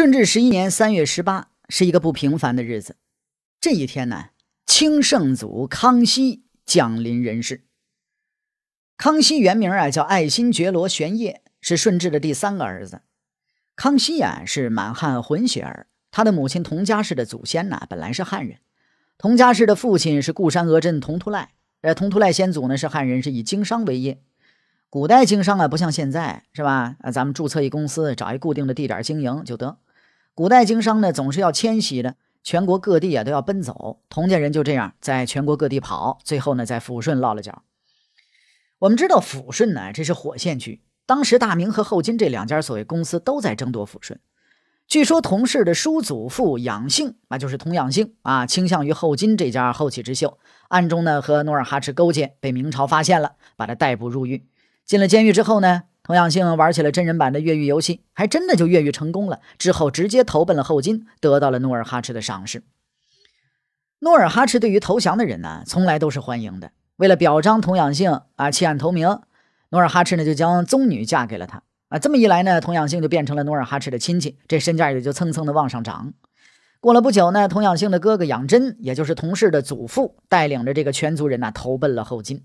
顺治十一年三月十八是一个不平凡的日子。这一天呢，清圣祖康熙降临人世。康熙原名啊叫爱新觉罗玄烨，是顺治的第三个儿子。康熙呀是满汉混血儿，他的母亲佟佳氏的祖先呢本来是汉人，佟佳氏的父亲是固山额镇佟图赖，呃，佟图赖先祖呢是汉人，是以经商为业。古代经商啊不像现在是吧？咱们注册一公司，找一固定的地点经营就得。古代经商呢，总是要迁徙的，全国各地啊都要奔走。佟家人就这样在全国各地跑，最后呢，在抚顺落了脚。我们知道抚顺呢，这是火线区，当时大明和后金这两家所谓公司都在争夺抚顺。据说佟氏的叔祖父养性，那就是佟养性啊，倾向于后金这家后起之秀，暗中呢和努尔哈赤勾结，被明朝发现了，把他逮捕入狱。进了监狱之后呢？童养性玩起了真人版的越狱游戏，还真的就越狱成功了。之后直接投奔了后金，得到了努尔哈赤的赏识。努尔哈赤对于投降的人呢，从来都是欢迎的。为了表彰童养性啊弃暗投明，努尔哈赤呢就将宗女嫁给了他啊。这么一来呢，童养性就变成了努尔哈赤的亲戚，这身价也就蹭蹭的往上涨。过了不久呢，童养性的哥哥养真，也就是同氏的祖父，带领着这个全族人呢投奔了后金。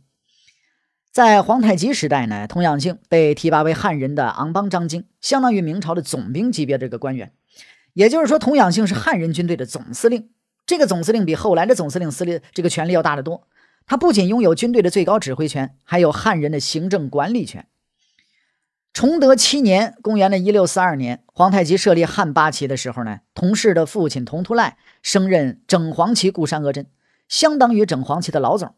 在皇太极时代呢，佟养性被提拔为汉人的昂邦章京，相当于明朝的总兵级别这个官员。也就是说，佟养性是汉人军队的总司令。这个总司令比后来的总司令司令这个权力要大得多。他不仅拥有军队的最高指挥权，还有汉人的行政管理权。崇德七年（公元的一六四二年），皇太极设立汉八旗的时候呢，同氏的父亲佟图赖升任整黄旗固山额真，相当于整黄旗的老总。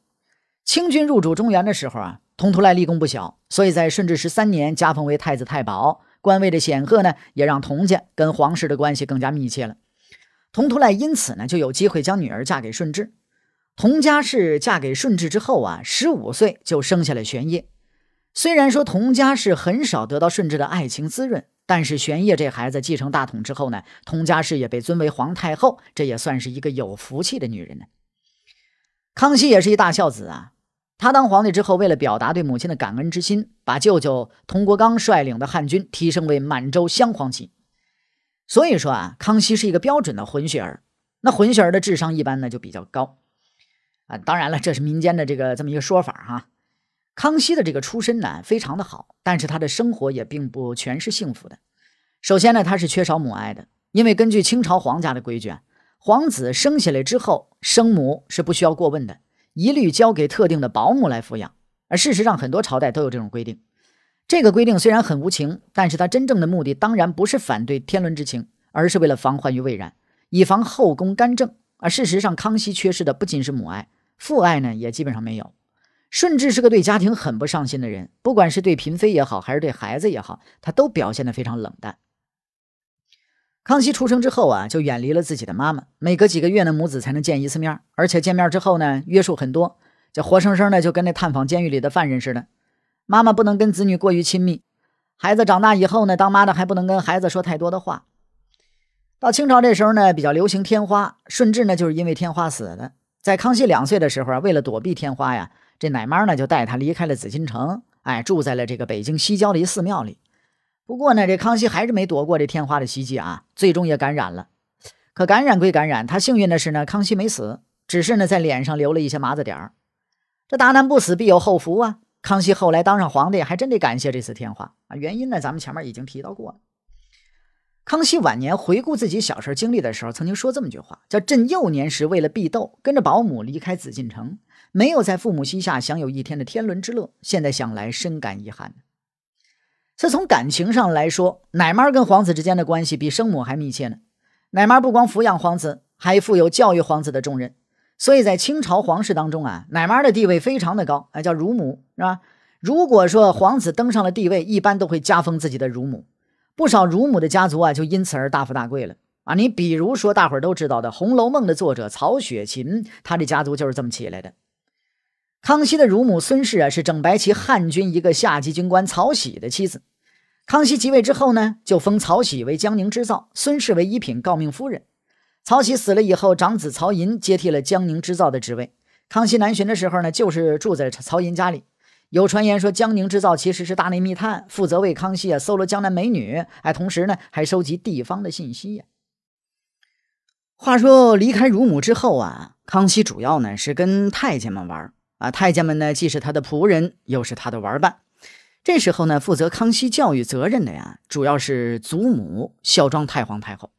清军入主中原的时候啊。佟图赖立功不小，所以在顺治十三年加封为太子太保，官位的显赫呢，也让佟家跟皇室的关系更加密切了。佟图赖因此呢，就有机会将女儿嫁给顺治。佟佳氏嫁给顺治之后啊，十五岁就生下了玄烨。虽然说佟佳氏很少得到顺治的爱情滋润，但是玄烨这孩子继承大统之后呢，佟佳氏也被尊为皇太后，这也算是一个有福气的女人呢。康熙也是一大孝子啊。他当皇帝之后，为了表达对母亲的感恩之心，把舅舅佟国刚率领的汉军提升为满洲镶黄旗。所以说啊，康熙是一个标准的混血儿。那混血儿的智商一般呢就比较高啊。当然了，这是民间的这个这么一个说法哈。康熙的这个出身呢非常的好，但是他的生活也并不全是幸福的。首先呢，他是缺少母爱的，因为根据清朝皇家的规矩，皇子生下来之后，生母是不需要过问的。一律交给特定的保姆来抚养，而事实上很多朝代都有这种规定。这个规定虽然很无情，但是它真正的目的当然不是反对天伦之情，而是为了防患于未然，以防后宫干政。而事实上，康熙缺失的不仅是母爱，父爱呢也基本上没有。顺治是个对家庭很不上心的人，不管是对嫔妃也好，还是对孩子也好，他都表现得非常冷淡。康熙出生之后啊，就远离了自己的妈妈，每隔几个月呢，母子才能见一次面，而且见面之后呢，约束很多，这活生生的就跟那探访监狱里的犯人似的。妈妈不能跟子女过于亲密，孩子长大以后呢，当妈的还不能跟孩子说太多的话。到清朝这时候呢，比较流行天花，顺治呢就是因为天花死的。在康熙两岁的时候，为了躲避天花呀，这奶妈呢就带他离开了紫禁城，哎，住在了这个北京西郊的一寺庙里。不过呢，这康熙还是没躲过这天花的袭击啊，最终也感染了。可感染归感染，他幸运的是呢，康熙没死，只是呢在脸上留了一些麻子点儿。这大难不死，必有后福啊！康熙后来当上皇帝，还真得感谢这次天花啊。原因呢，咱们前面已经提到过了。康熙晚年回顾自己小时候经历的时候，曾经说这么句话：“叫朕幼年时为了避痘，跟着保姆离开紫禁城，没有在父母膝下享有一天的天伦之乐，现在想来深感遗憾。”这从感情上来说，奶妈跟皇子之间的关系比生母还密切呢。奶妈不光抚养皇子，还负有教育皇子的重任。所以在清朝皇室当中啊，奶妈的地位非常的高，啊叫乳母是吧？如果说皇子登上了帝位，一般都会加封自己的乳母，不少乳母的家族啊就因此而大富大贵了啊。你比如说，大伙儿都知道的《红楼梦》的作者曹雪芹，他这家族就是这么起来的。康熙的乳母孙氏啊，是整白旗汉军一个下级军官曹喜的妻子。康熙即位之后呢，就封曹喜为江宁织造，孙氏为一品诰命夫人。曹喜死了以后，长子曹寅接替了江宁织造的职位。康熙南巡的时候呢，就是住在曹寅家里。有传言说，江宁织造其实是大内密探，负责为康熙啊搜罗江南美女，哎，同时呢还收集地方的信息呀。话说离开乳母之后啊，康熙主要呢是跟太监们玩。啊，太监们呢，既是他的仆人，又是他的玩伴。这时候呢，负责康熙教育责任的呀，主要是祖母孝庄太皇太后。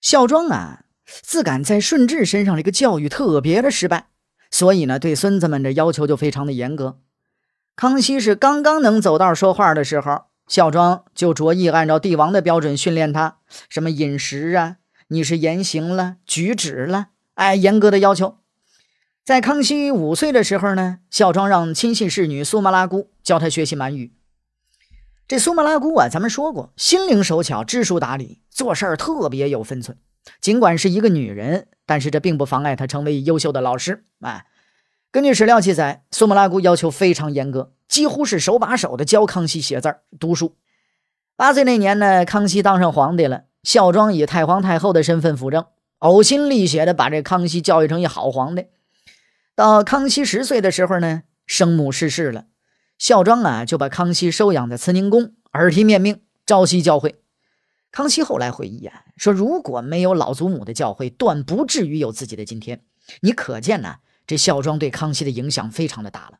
孝庄啊，自感在顺治身上这个教育特别的失败，所以呢，对孙子们的要求就非常的严格。康熙是刚刚能走道说话的时候，孝庄就着意按照帝王的标准训练他，什么饮食啊，你是言行了、举止了，哎，严格的要求。在康熙五岁的时候呢，孝庄让亲信侍女苏麻拉姑教他学习满语。这苏麻拉姑啊，咱们说过，心灵手巧，知书达理，做事儿特别有分寸。尽管是一个女人，但是这并不妨碍她成为优秀的老师。哎，根据史料记载，苏麻拉姑要求非常严格，几乎是手把手的教康熙写字儿、读书。八岁那年呢，康熙当上皇帝了，孝庄以太皇太后的身份辅政，呕心沥血的把这康熙教育成一好皇帝。到康熙十岁的时候呢，生母逝世了，孝庄啊就把康熙收养在慈宁宫，耳提面命，朝夕教诲。康熙后来回忆啊，说如果没有老祖母的教诲，断不至于有自己的今天。你可见呢，这孝庄对康熙的影响非常的大了。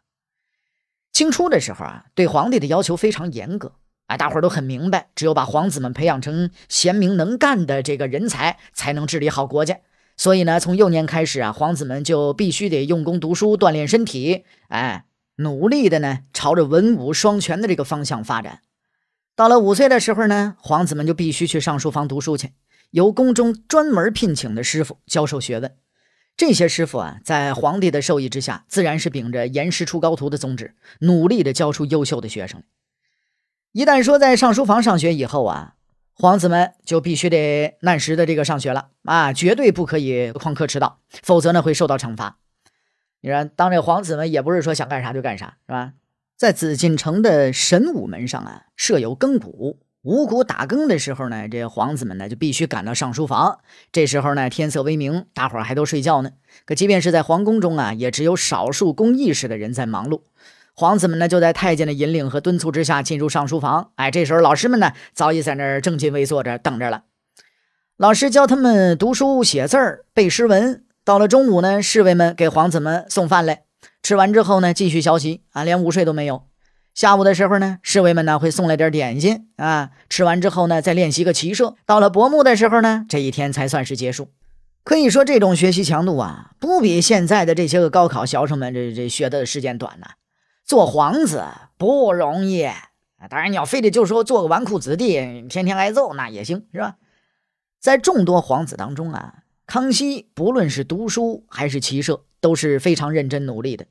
清初的时候啊，对皇帝的要求非常严格，啊，大伙都很明白，只有把皇子们培养成贤明能干的这个人才，才能治理好国家。所以呢，从幼年开始啊，皇子们就必须得用功读书，锻炼身体，哎，努力的呢，朝着文武双全的这个方向发展。到了五岁的时候呢，皇子们就必须去上书房读书去，由宫中专门聘请的师傅教授学问。这些师傅啊，在皇帝的授意之下，自然是秉着严师出高徒的宗旨，努力的教出优秀的学生。一旦说在上书房上学以后啊。皇子们就必须得按时的这个上学了啊，绝对不可以旷课迟到，否则呢会受到惩罚。你看，当这皇子们也不是说想干啥就干啥，是吧？在紫禁城的神武门上啊，设有更鼓，五鼓打更的时候呢，这皇子们呢就必须赶到上书房。这时候呢，天色微明，大伙儿还都睡觉呢。可即便是在皇宫中啊，也只有少数工艺式的人在忙碌。皇子们呢，就在太监的引领和敦促之下进入上书房。哎，这时候老师们呢，早已在那儿正襟危坐着等着了。老师教他们读书、写字儿、背诗文。到了中午呢，侍卫们给皇子们送饭来。吃完之后呢，继续学习啊，连午睡都没有。下午的时候呢，侍卫们呢会送来点点心啊。吃完之后呢，再练习个骑射。到了薄暮的时候呢，这一天才算是结束。可以说，这种学习强度啊，不比现在的这些个高考学生们这这学的时间短呢。做皇子不容易，当然你要非得就说做个纨绔子弟，天天挨揍那也行，是吧？在众多皇子当中啊，康熙不论是读书还是骑射，都是非常认真努力的。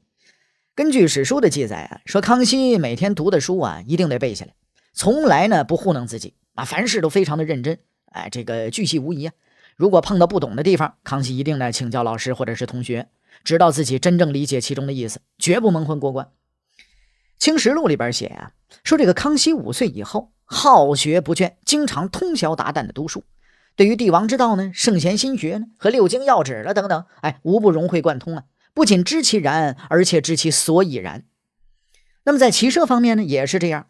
根据史书的记载啊，说康熙每天读的书啊，一定得背下来，从来呢不糊弄自己啊，凡事都非常的认真。哎，这个巨细无疑啊。如果碰到不懂的地方，康熙一定得请教老师或者是同学，直到自己真正理解其中的意思，绝不蒙混过关。《清石录》里边写啊，说这个康熙五岁以后好学不倦，经常通宵达旦的读书。对于帝王之道呢、圣贤心学呢和六经要旨了等等，哎，无不融会贯通啊。不仅知其然，而且知其所以然。那么在骑射方面呢，也是这样。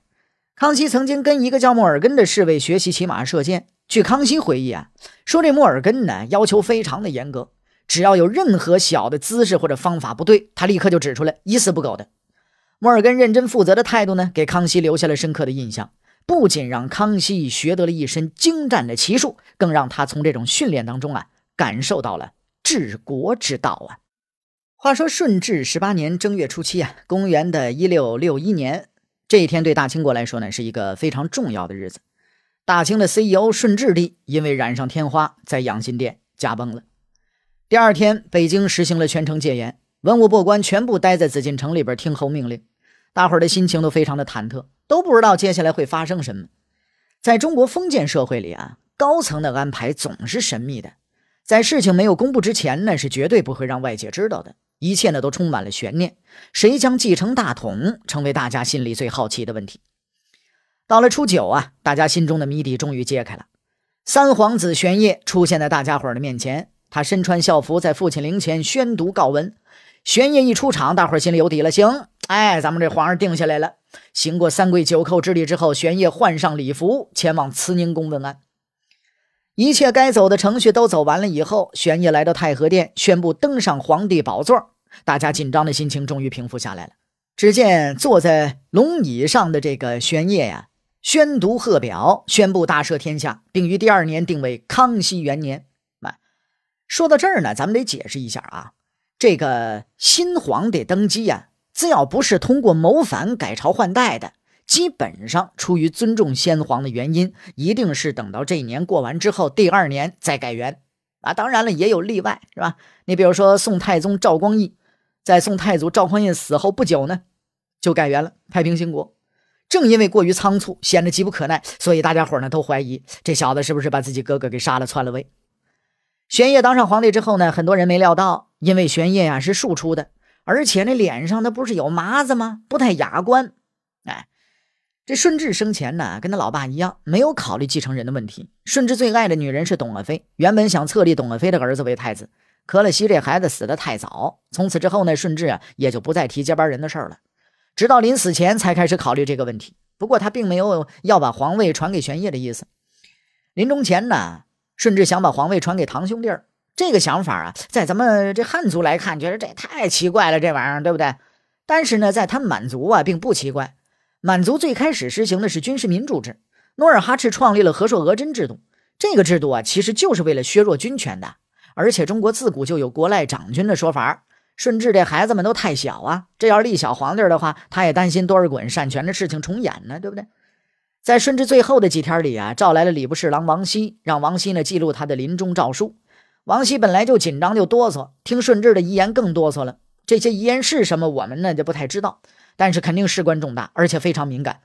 康熙曾经跟一个叫莫尔根的侍卫学习骑马射箭。据康熙回忆啊，说这莫尔根呢要求非常的严格，只要有任何小的姿势或者方法不对，他立刻就指出来，一丝不苟的。摩尔根认真负责的态度呢，给康熙留下了深刻的印象。不仅让康熙学得了一身精湛的骑术，更让他从这种训练当中啊，感受到了治国之道啊。话说顺治十八年正月初七啊，公元的一六六一年，这一天对大清国来说呢，是一个非常重要的日子。大清的 CEO 顺治帝因为染上天花，在养心殿驾崩了。第二天，北京实行了全城戒严，文武百官全部待在紫禁城里边听候命令。大伙儿的心情都非常的忐忑，都不知道接下来会发生什么。在中国封建社会里啊，高层的安排总是神秘的，在事情没有公布之前，那是绝对不会让外界知道的。一切呢都充满了悬念，谁将继承大统，成为大家心里最好奇的问题。到了初九啊，大家心中的谜底终于揭开了，三皇子玄烨出现在大家伙儿的面前。他身穿校服，在父亲灵前宣读告文。玄烨一出场，大伙儿心里有底了，行。哎，咱们这皇上定下来了。行过三跪九叩之礼之后，玄烨换上礼服，前往慈宁宫问安。一切该走的程序都走完了以后，玄烨来到太和殿，宣布登上皇帝宝座。大家紧张的心情终于平复下来了。只见坐在龙椅上的这个玄烨呀，宣读贺表，宣布大赦天下，并于第二年定为康熙元年。哎，说到这儿呢，咱们得解释一下啊，这个新皇帝登基呀。只要不是通过谋反改朝换代的，基本上出于尊重先皇的原因，一定是等到这一年过完之后，第二年再改元啊。当然了，也有例外，是吧？你比如说宋太宗赵光义，在宋太祖赵匡胤死后不久呢，就改元了，太平兴国。正因为过于仓促，显得急不可耐，所以大家伙呢都怀疑这小子是不是把自己哥哥给杀了，篡了位。玄烨当上皇帝之后呢，很多人没料到，因为玄烨啊是庶出的。而且那脸上他不是有麻子吗？不太雅观。哎，这顺治生前呢，跟他老爸一样，没有考虑继承人的问题。顺治最爱的女人是董鄂妃，原本想册立董鄂妃的儿子为太子，可了息这孩子死得太早。从此之后呢，顺治啊也就不再提接班人的事儿了，直到临死前才开始考虑这个问题。不过他并没有要把皇位传给玄烨的意思。临终前呢，顺治想把皇位传给堂兄弟儿。这个想法啊，在咱们这汉族来看，觉得这也太奇怪了，这玩意儿，对不对？但是呢，在他满族啊，并不奇怪。满族最开始实行的是军事民主制，努尔哈赤创立了和硕额真制度。这个制度啊，其实就是为了削弱军权的。而且中国自古就有国赖长君的说法。顺治这孩子们都太小啊，这要立小皇帝的话，他也担心多尔衮擅权的事情重演呢，对不对？在顺治最后的几天里啊，召来了礼部侍郎王熙，让王熙呢记录他的临终诏书。王熙本来就紧张，就哆嗦，听顺治的遗言更哆嗦了。这些遗言是什么？我们呢就不太知道，但是肯定事关重大，而且非常敏感。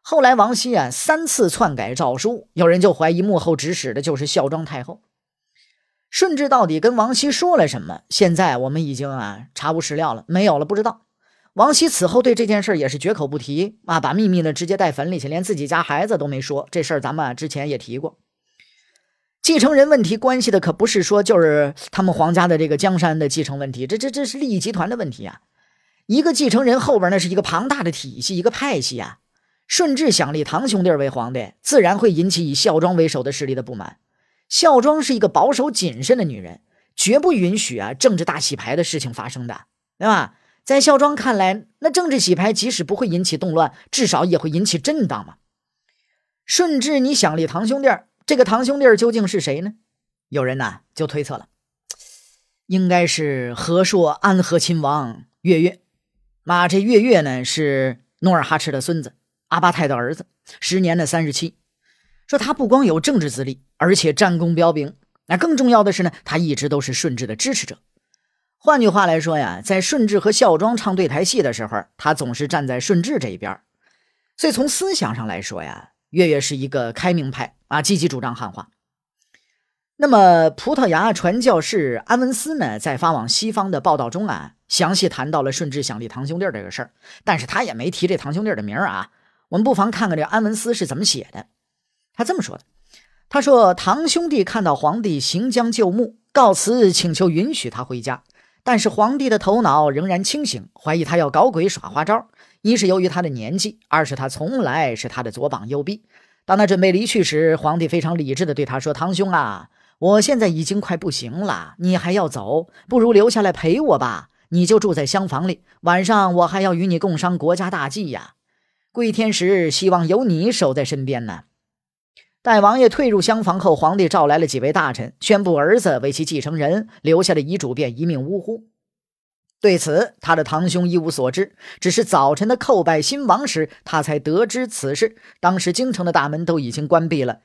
后来王熙啊三次篡改诏书，有人就怀疑幕后指使的就是孝庄太后。顺治到底跟王熙说了什么？现在我们已经啊查无实料了，没有了，不知道。王熙此后对这件事也是绝口不提啊，把秘密呢直接带坟里去，连自己家孩子都没说。这事儿咱们之前也提过。继承人问题关系的可不是说就是他们皇家的这个江山的继承问题，这这这是利益集团的问题啊！一个继承人后边那是一个庞大的体系，一个派系啊。顺治想立堂兄弟为皇帝，自然会引起以孝庄为首的势力的不满。孝庄是一个保守谨慎的女人，绝不允许啊政治大洗牌的事情发生的，对吧？在孝庄看来，那政治洗牌即使不会引起动乱，至少也会引起震荡嘛。顺治你想立堂兄弟儿？这个堂兄弟究竟是谁呢？有人呢就推测了，应该是和硕安和亲王岳月。那这岳月呢是努尔哈赤的孙子，阿巴泰的儿子。十年的三十七，说他不光有政治资历，而且战功彪炳。那更重要的是呢，他一直都是顺治的支持者。换句话来说呀，在顺治和孝庄唱对台戏的时候，他总是站在顺治这一边。所以从思想上来说呀。月月是一个开明派啊，积极主张汉化。那么葡萄牙传教士安文斯呢，在发往西方的报道中啊，详细谈到了顺治想立堂兄弟这个事儿，但是他也没提这堂兄弟的名儿啊。我们不妨看看这安文斯是怎么写的。他这么说的，他说：“堂兄弟看到皇帝行将就木，告辞请求允许他回家。”但是皇帝的头脑仍然清醒，怀疑他要搞鬼耍花招。一是由于他的年纪，二是他从来是他的左膀右臂。当他准备离去时，皇帝非常理智地对他说：“堂兄啊，我现在已经快不行了，你还要走，不如留下来陪我吧。你就住在厢房里，晚上我还要与你共商国家大计呀。贵天时，希望有你守在身边呢。”待王爷退入厢房后，皇帝召来了几位大臣，宣布儿子为其继承人，留下的遗嘱，便一命呜呼。对此，他的堂兄一无所知，只是早晨的叩拜新王时，他才得知此事。当时京城的大门都已经关闭了，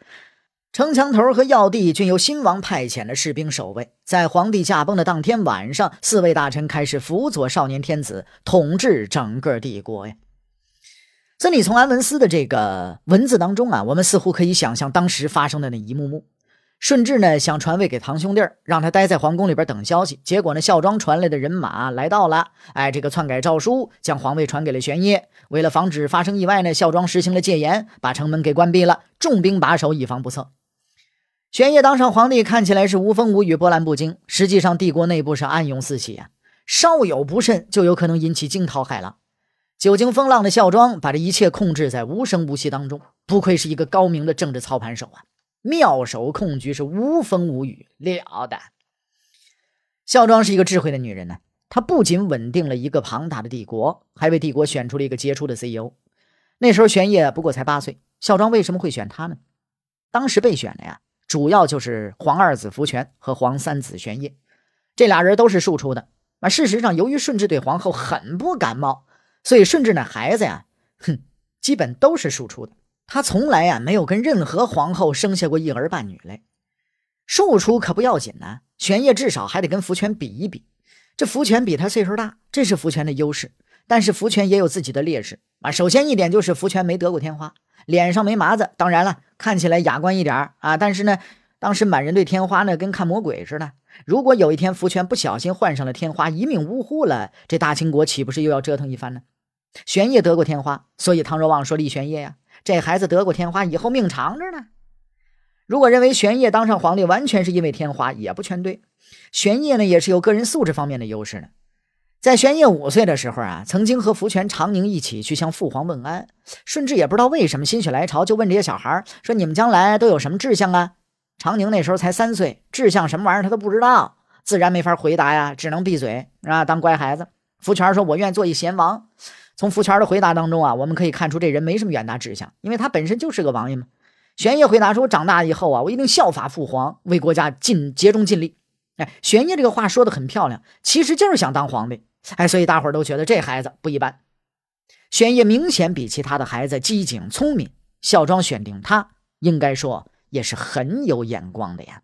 城墙头和要地均由新王派遣的士兵守卫。在皇帝驾崩的当天晚上，四位大臣开始辅佐少年天子，统治整个帝国呀。这里从安文思的这个文字当中啊，我们似乎可以想象当时发生的那一幕幕。顺治呢想传位给堂兄弟儿，让他待在皇宫里边等消息。结果呢，孝庄传来的人马来到了，哎，这个篡改诏书，将皇位传给了玄烨。为了防止发生意外呢，孝庄实行了戒严，把城门给关闭了，重兵把守，以防不测。玄烨当上皇帝，看起来是无风无雨，波澜不惊，实际上帝国内部是暗涌四起啊，稍有不慎，就有可能引起惊涛骇浪。久经风浪的孝庄把这一切控制在无声无息当中，不愧是一个高明的政治操盘手啊！妙手控局是无风无雨了得。孝庄是一个智慧的女人呢，她不仅稳定了一个庞大的帝国，还为帝国选出了一个杰出的 CEO。那时候玄烨不过才八岁，孝庄为什么会选他呢？当时被选的呀，主要就是皇二子福全和皇三子玄烨，这俩人都是庶出的。而事实上，由于顺治对皇后很不感冒。所以，顺治那孩子呀，哼，基本都是庶出的。他从来呀没有跟任何皇后生下过一儿半女来。庶出可不要紧呢，玄烨至少还得跟福全比一比。这福全比他岁数大，这是福全的优势。但是福全也有自己的劣势啊。首先一点就是福全没得过天花，脸上没麻子，当然了，看起来雅观一点啊。但是呢，当时满人对天花呢跟看魔鬼似的。如果有一天福全不小心患上了天花，一命呜呼了，这大清国岂不是又要折腾一番呢？玄烨得过天花，所以汤若望说：“立玄烨呀，这孩子得过天花以后命长着呢。”如果认为玄烨当上皇帝完全是因为天花，也不全对。玄烨呢，也是有个人素质方面的优势的。在玄烨五岁的时候啊，曾经和福全、长宁一起去向父皇问安。顺治也不知道为什么心血来潮，就问这些小孩说：“你们将来都有什么志向啊？”长宁那时候才三岁，志向什么玩意儿他都不知道，自然没法回答呀，只能闭嘴啊，当乖孩子。福全说：“我愿做一贤王。”从福全的回答当中啊，我们可以看出这人没什么远大志向，因为他本身就是个王爷嘛。玄烨回答说：“我长大以后啊，我一定效法父皇，为国家尽竭忠尽力。”哎，玄烨这个话说的很漂亮，其实就是想当皇帝。哎，所以大伙都觉得这孩子不一般。玄烨明显比其他的孩子机警聪明，孝庄选定他，应该说也是很有眼光的呀。